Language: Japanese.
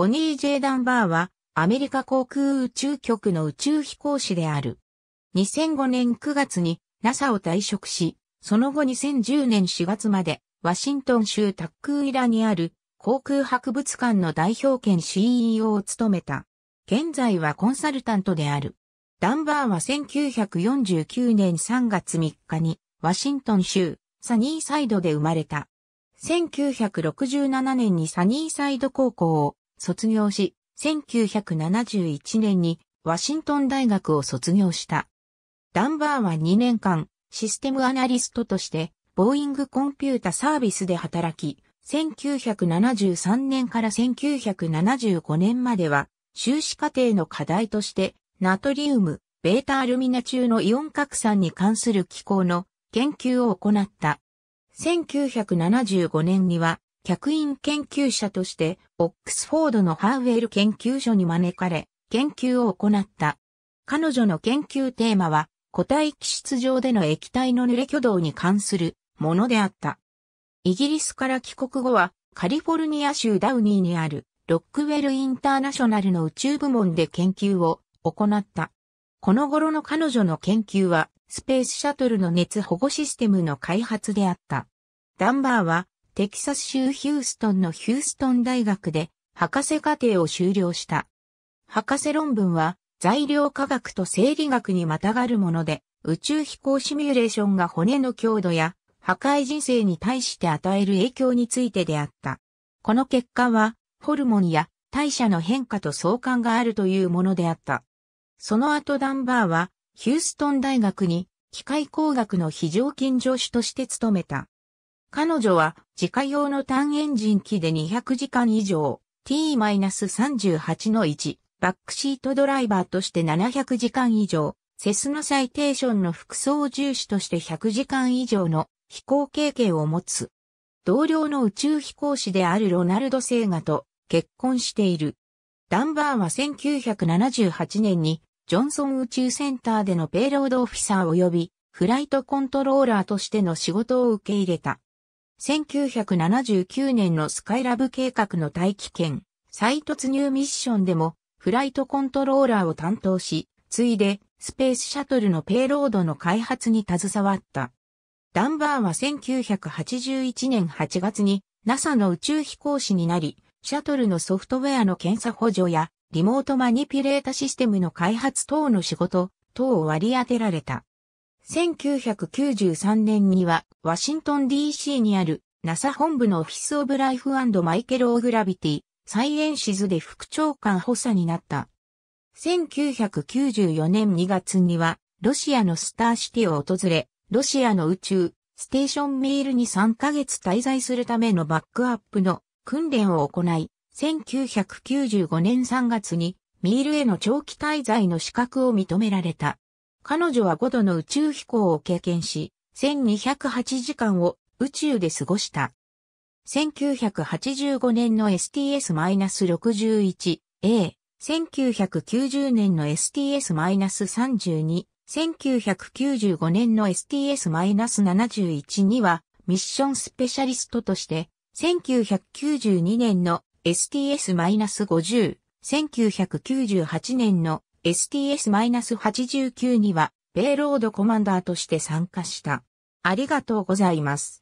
ボニー・ジェイ・ダンバーは、アメリカ航空宇宙局の宇宙飛行士である。2005年9月に NASA を退職し、その後2010年4月まで、ワシントン州タックーイラにある航空博物館の代表権 CEO を務めた。現在はコンサルタントである。ダンバーは1949年3月3日にワシントン州サニーサイドで生まれた。1967年にサニーサイド高校を卒業し、1971年にワシントン大学を卒業した。ダンバーは2年間、システムアナリストとして、ボーイングコンピュータサービスで働き、1973年から1975年までは、修士課程の課題として、ナトリウム、ベータアルミナ中のイオン拡散に関する機構の研究を行った。1975年には、客員研究者として、オックスフォードのハーウェル研究所に招かれ、研究を行った。彼女の研究テーマは、固体気質上での液体の濡れ挙動に関するものであった。イギリスから帰国後は、カリフォルニア州ダウニーにある、ロックウェルインターナショナルの宇宙部門で研究を行った。この頃の彼女の研究は、スペースシャトルの熱保護システムの開発であった。ダンバーは、テキサス州ヒューストンのヒューストン大学で博士課程を修了した。博士論文は材料科学と生理学にまたがるもので、宇宙飛行シミュレーションが骨の強度や破壊人生に対して与える影響についてであった。この結果は、ホルモンや代謝の変化と相関があるというものであった。その後ダンバーは、ヒューストン大学に機械工学の非常勤助手として勤めた。彼女は自家用の単エンジン機で200時間以上 T-38 の1バックシートドライバーとして700時間以上セスナサイテーションの副操縦士として100時間以上の飛行経験を持つ。同僚の宇宙飛行士であるロナルド・セーガと結婚している。ダンバーは1978年にジョンソン宇宙センターでのペイロードオフィサー及びフライトコントローラーとしての仕事を受け入れた。1979年のスカイラブ計画の大気圏、再突入ミッションでも、フライトコントローラーを担当し、ついで、スペースシャトルのペイロードの開発に携わった。ダンバーは1981年8月に NASA の宇宙飛行士になり、シャトルのソフトウェアの検査補助やリモートマニピュレータシステムの開発等の仕事等を割り当てられた。1993年には、ワシントン DC にある NASA 本部のオフィスオブライフマイケル・オーグラビティ、サイエンシズで副長官補佐になった。1994年2月には、ロシアのスターシティを訪れ、ロシアの宇宙、ステーションミールに3ヶ月滞在するためのバックアップの訓練を行い、1995年3月にミールへの長期滞在の資格を認められた。彼女は5度の宇宙飛行を経験し、1208時間を宇宙で過ごした。1985年の STS-61A、1990年の STS-32、1995年の STS-71 にはミッションスペシャリストとして、1992年の STS-50、1998年の STS-89 には、ペイロードコマンダーとして参加した。ありがとうございます。